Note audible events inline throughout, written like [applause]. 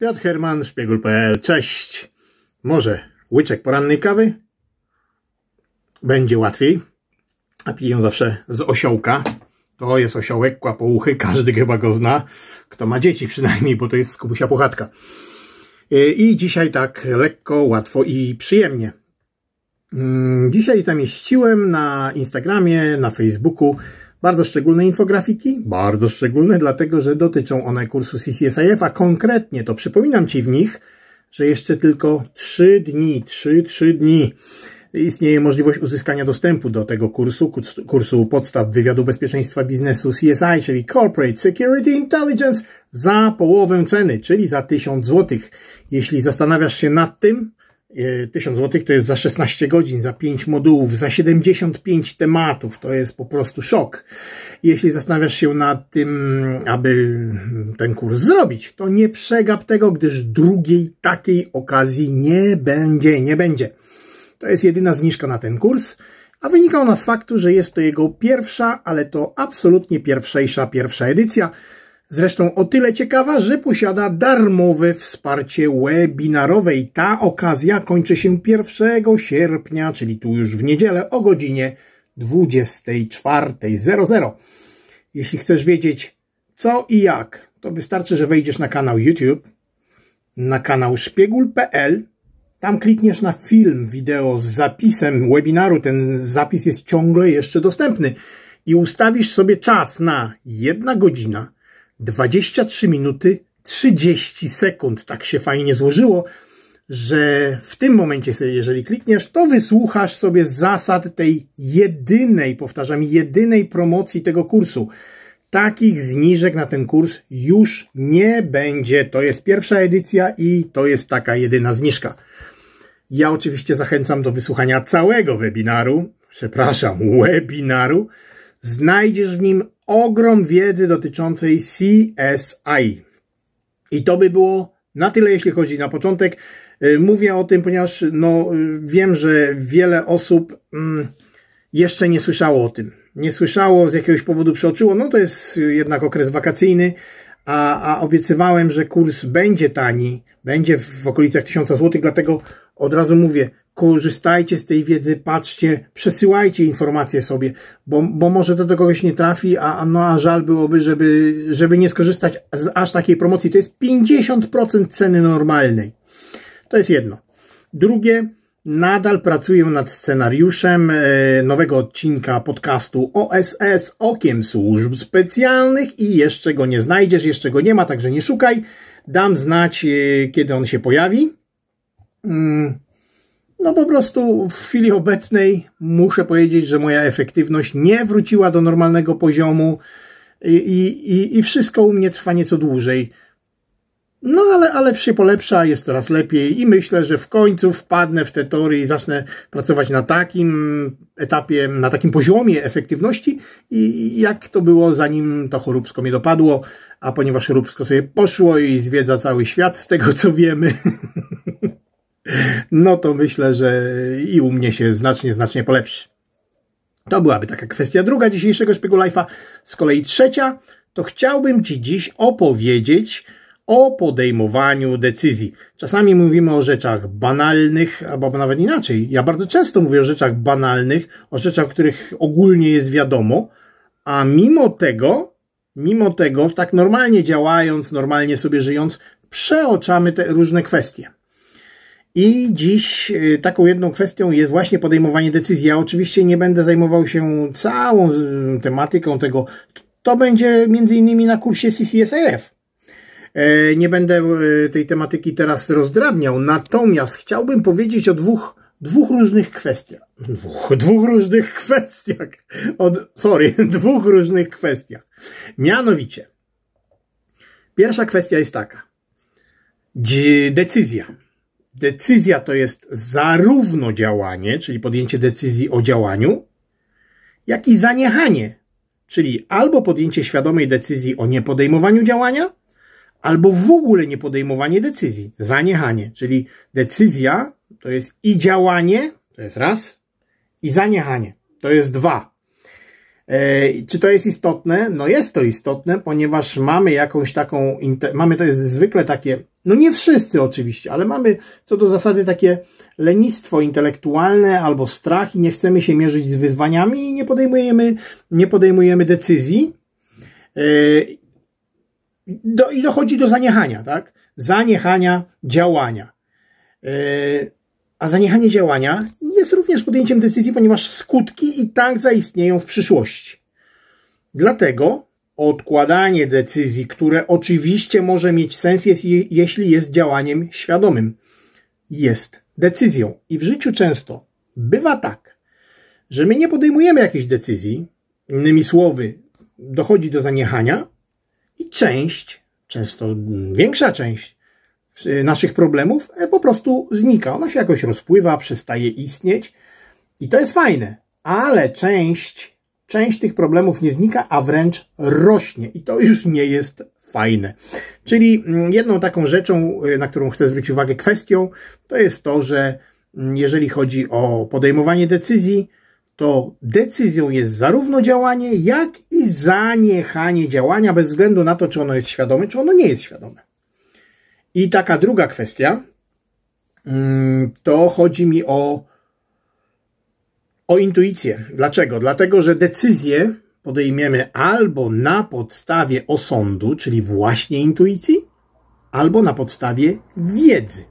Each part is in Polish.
Piotr Herman, Szpiegul.pl, cześć. Może łyczek porannej kawy? Będzie łatwiej. A piję zawsze z osiołka. To jest osiołek, kłapouchy, każdy chyba go zna. Kto ma dzieci przynajmniej, bo to jest skupusia puchatka. E, I dzisiaj tak lekko, łatwo i przyjemnie. Mm, dzisiaj zamieściłem na Instagramie, na Facebooku bardzo szczególne infografiki, bardzo szczególne, dlatego że dotyczą one kursu CCSIF, a konkretnie to przypominam Ci w nich, że jeszcze tylko 3 dni, 3-3 dni istnieje możliwość uzyskania dostępu do tego kursu, kursu podstaw wywiadu bezpieczeństwa biznesu CSI, czyli Corporate Security Intelligence, za połowę ceny, czyli za 1000 zł. Jeśli zastanawiasz się nad tym, 1000 e, zł to jest za 16 godzin, za 5 modułów, za 75 tematów. To jest po prostu szok. Jeśli zastanawiasz się nad tym, aby ten kurs zrobić, to nie przegap tego, gdyż drugiej takiej okazji nie będzie, nie będzie. To jest jedyna zniżka na ten kurs, a wynika ona z faktu, że jest to jego pierwsza, ale to absolutnie pierwszejsza, pierwsza edycja. Zresztą o tyle ciekawa, że posiada darmowe wsparcie webinarowe i ta okazja kończy się 1 sierpnia, czyli tu już w niedzielę o godzinie 24.00. Jeśli chcesz wiedzieć co i jak, to wystarczy, że wejdziesz na kanał YouTube, na kanał szpiegul.pl, tam klikniesz na film, wideo z zapisem webinaru, ten zapis jest ciągle jeszcze dostępny i ustawisz sobie czas na 1 godzina 23 minuty 30 sekund. Tak się fajnie złożyło, że w tym momencie, jeżeli klikniesz, to wysłuchasz sobie zasad tej jedynej, powtarzam, jedynej promocji tego kursu. Takich zniżek na ten kurs już nie będzie. To jest pierwsza edycja i to jest taka jedyna zniżka. Ja oczywiście zachęcam do wysłuchania całego webinaru, przepraszam, [laughs] webinaru. Znajdziesz w nim ogrom wiedzy dotyczącej CSI. I to by było na tyle, jeśli chodzi na początek. Y, mówię o tym, ponieważ no, y, wiem, że wiele osób mm, jeszcze nie słyszało o tym. Nie słyszało, z jakiegoś powodu przeoczyło. No to jest jednak okres wakacyjny, a, a obiecywałem, że kurs będzie tani, będzie w okolicach 1000 zł, dlatego od razu mówię, korzystajcie z tej wiedzy, patrzcie, przesyłajcie informacje sobie, bo, bo może to do kogoś nie trafi, a, no, a żal byłoby, żeby, żeby nie skorzystać z aż takiej promocji. To jest 50% ceny normalnej. To jest jedno. Drugie, nadal pracuję nad scenariuszem e, nowego odcinka podcastu OSS Okiem Służb Specjalnych i jeszcze go nie znajdziesz, jeszcze go nie ma, także nie szukaj. Dam znać, e, kiedy on się pojawi. Mm. No po prostu w chwili obecnej muszę powiedzieć, że moja efektywność nie wróciła do normalnego poziomu i, i, i wszystko u mnie trwa nieco dłużej. No ale, ale się polepsza, jest coraz lepiej i myślę, że w końcu wpadnę w te tory i zacznę pracować na takim etapie, na takim poziomie efektywności i jak to było zanim to choróbsko mnie dopadło, a ponieważ choróbsko sobie poszło i zwiedza cały świat z tego co wiemy, [laughs] no to myślę, że i u mnie się znacznie, znacznie polepszy. To byłaby taka kwestia druga dzisiejszego szpiegu life'a. Z kolei trzecia, to chciałbym Ci dziś opowiedzieć o podejmowaniu decyzji. Czasami mówimy o rzeczach banalnych, albo nawet inaczej. Ja bardzo często mówię o rzeczach banalnych, o rzeczach, o których ogólnie jest wiadomo, a mimo tego, mimo tego, tak normalnie działając, normalnie sobie żyjąc, przeoczamy te różne kwestie. I dziś y, taką jedną kwestią jest właśnie podejmowanie decyzji. Ja oczywiście nie będę zajmował się całą tematyką tego. To będzie między innymi na kursie CCSRF. E, nie będę e, tej tematyki teraz rozdrabniał, natomiast chciałbym powiedzieć o dwóch, dwóch różnych kwestiach. Dwóch, dwóch różnych [laughs] kwestiach. Od, sorry, [laughs] dwóch różnych kwestiach. Mianowicie, pierwsza kwestia jest taka. Decyzja Decyzja to jest zarówno działanie, czyli podjęcie decyzji o działaniu, jak i zaniechanie, czyli albo podjęcie świadomej decyzji o niepodejmowaniu działania, albo w ogóle niepodejmowanie decyzji, zaniechanie, czyli decyzja to jest i działanie, to jest raz, i zaniechanie, to jest dwa. E, czy to jest istotne? No jest to istotne, ponieważ mamy jakąś taką, mamy to jest zwykle takie no nie wszyscy oczywiście, ale mamy co do zasady takie lenistwo intelektualne albo strach i nie chcemy się mierzyć z wyzwaniami i nie podejmujemy, nie podejmujemy decyzji. Yy, do, I dochodzi do zaniechania, tak? Zaniechania działania. Yy, a zaniechanie działania jest również podjęciem decyzji, ponieważ skutki i tak zaistnieją w przyszłości. Dlatego odkładanie decyzji, które oczywiście może mieć sens, jest, jeśli jest działaniem świadomym, jest decyzją. I w życiu często bywa tak, że my nie podejmujemy jakiejś decyzji, innymi słowy, dochodzi do zaniechania i część, często większa część naszych problemów e, po prostu znika. Ona się jakoś rozpływa, przestaje istnieć i to jest fajne, ale część część tych problemów nie znika, a wręcz rośnie i to już nie jest fajne. Czyli mm, jedną taką rzeczą, y, na którą chcę zwrócić uwagę, kwestią, to jest to, że mm, jeżeli chodzi o podejmowanie decyzji, to decyzją jest zarówno działanie, jak i zaniechanie działania, bez względu na to, czy ono jest świadome, czy ono nie jest świadome. I taka druga kwestia, mm, to chodzi mi o o intuicję. Dlaczego? Dlatego, że decyzje podejmiemy albo na podstawie osądu, czyli właśnie intuicji, albo na podstawie wiedzy.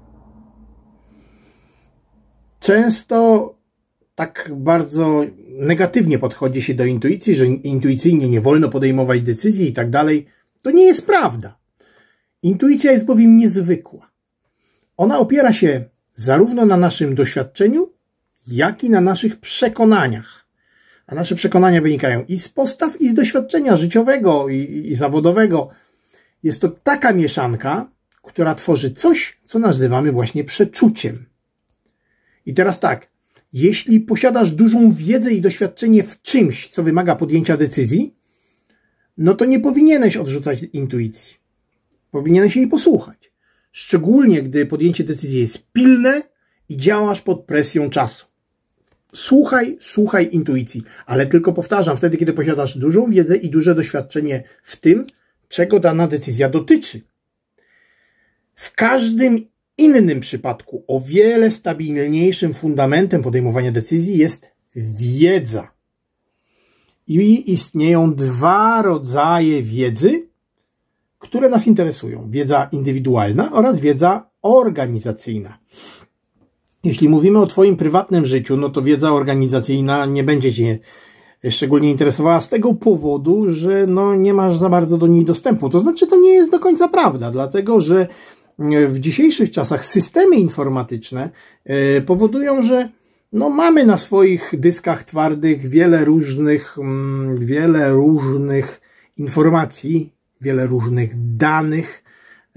Często tak bardzo negatywnie podchodzi się do intuicji, że intuicyjnie nie wolno podejmować decyzji i tak dalej. To nie jest prawda. Intuicja jest bowiem niezwykła. Ona opiera się zarówno na naszym doświadczeniu, jak i na naszych przekonaniach. A nasze przekonania wynikają i z postaw, i z doświadczenia życiowego, i, i, i zawodowego. Jest to taka mieszanka, która tworzy coś, co nazywamy właśnie przeczuciem. I teraz tak, jeśli posiadasz dużą wiedzę i doświadczenie w czymś, co wymaga podjęcia decyzji, no to nie powinieneś odrzucać intuicji. Powinieneś jej posłuchać. Szczególnie, gdy podjęcie decyzji jest pilne i działasz pod presją czasu. Słuchaj, słuchaj intuicji, ale tylko powtarzam, wtedy, kiedy posiadasz dużą wiedzę i duże doświadczenie w tym, czego dana decyzja dotyczy. W każdym innym przypadku o wiele stabilniejszym fundamentem podejmowania decyzji jest wiedza. I istnieją dwa rodzaje wiedzy, które nas interesują: wiedza indywidualna oraz wiedza organizacyjna. Jeśli mówimy o Twoim prywatnym życiu, no to wiedza organizacyjna nie będzie Cię szczególnie interesowała z tego powodu, że no nie masz za bardzo do niej dostępu. To znaczy, to nie jest do końca prawda, dlatego że mm, w dzisiejszych czasach systemy informatyczne e, powodują, że no mamy na swoich dyskach twardych wiele różnych, mm, wiele różnych informacji, wiele różnych danych,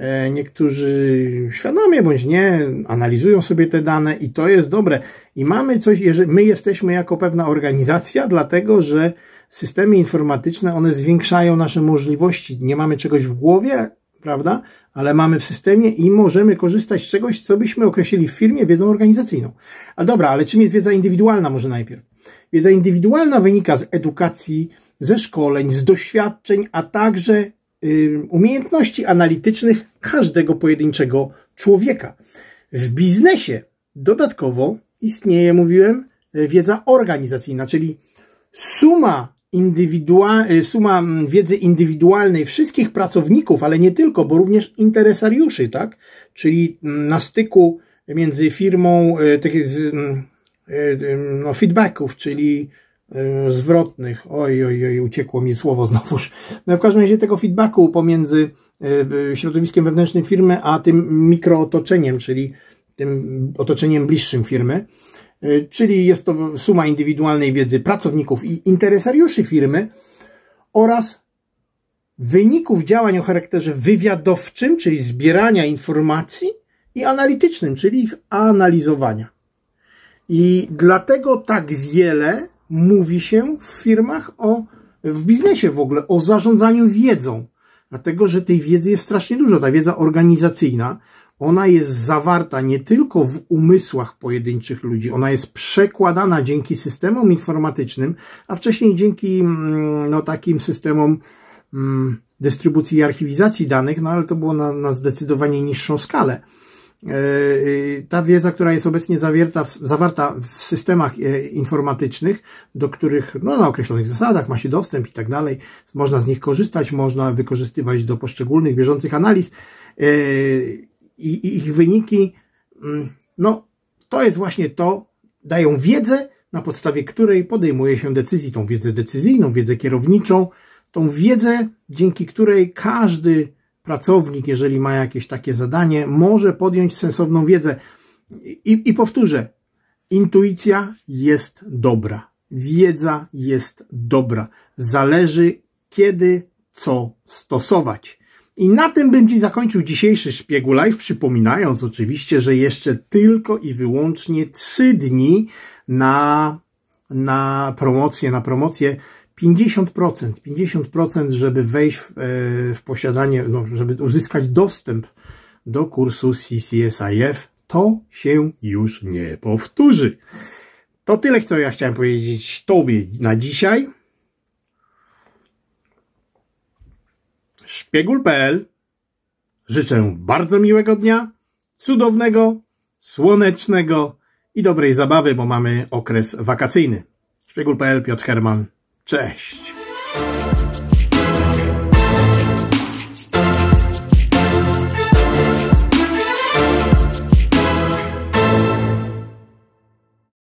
E, niektórzy świadomie bądź nie analizują sobie te dane i to jest dobre. I mamy coś, jeżeli my jesteśmy jako pewna organizacja, dlatego że systemy informatyczne one zwiększają nasze możliwości. Nie mamy czegoś w głowie, prawda? Ale mamy w systemie i możemy korzystać z czegoś, co byśmy określili w firmie wiedzą organizacyjną. A dobra, ale czym jest wiedza indywidualna może najpierw? Wiedza indywidualna wynika z edukacji, ze szkoleń, z doświadczeń, a także umiejętności analitycznych każdego pojedynczego człowieka. W biznesie dodatkowo istnieje, mówiłem, e, wiedza organizacyjna, czyli suma, indywidua e, suma mm, wiedzy indywidualnej wszystkich pracowników, ale nie tylko, bo również interesariuszy, tak? Czyli mm, na styku między firmą, e, takich mm, no, feedbacków, czyli Y, zwrotnych. Oj, oj, oj, uciekło mi słowo znowuż. No, w każdym razie tego feedbacku pomiędzy y, środowiskiem wewnętrznym firmy, a tym mikrootoczeniem, czyli tym otoczeniem bliższym firmy. Y, czyli jest to suma indywidualnej wiedzy pracowników i interesariuszy firmy oraz wyników działań o charakterze wywiadowczym, czyli zbierania informacji i analitycznym, czyli ich analizowania. I dlatego tak wiele mówi się w firmach o, w biznesie w ogóle, o zarządzaniu wiedzą. Dlatego, że tej wiedzy jest strasznie dużo. Ta wiedza organizacyjna, ona jest zawarta nie tylko w umysłach pojedynczych ludzi, ona jest przekładana dzięki systemom informatycznym, a wcześniej dzięki mm, no, takim systemom mm, dystrybucji i archiwizacji danych, no ale to było na, na zdecydowanie niższą skalę. E, e, ta wiedza, która jest obecnie zawierta, zawarta w systemach e, informatycznych, do których no, na określonych zasadach ma się dostęp i tak dalej, można z nich korzystać, można wykorzystywać do poszczególnych bieżących analiz i ich wyniki, mm, no to jest właśnie to, dają wiedzę, na podstawie której podejmuje się decyzji, tą wiedzę decyzyjną, wiedzę kierowniczą, tą wiedzę, dzięki której każdy pracownik, jeżeli ma jakieś takie zadanie, może podjąć sensowną wiedzę. I, i powtórzę, intuicja jest dobra, wiedza jest dobra. Zależy, kiedy co stosować. I na tym bym Ci zakończył dzisiejszy Szpiegu Live, przypominając oczywiście, że jeszcze tylko i wyłącznie trzy dni na, na promocję, na promocję 50%, 50%, żeby wejść w, e, w posiadanie, no, żeby uzyskać dostęp do kursu CCSIF, to się już nie powtórzy. To tyle, co ja chciałem powiedzieć Tobie na dzisiaj. Szpiegul.pl Życzę bardzo miłego dnia, cudownego, słonecznego i dobrej zabawy, bo mamy okres wakacyjny. Szpiegul.pl Piotr Herman Cześć!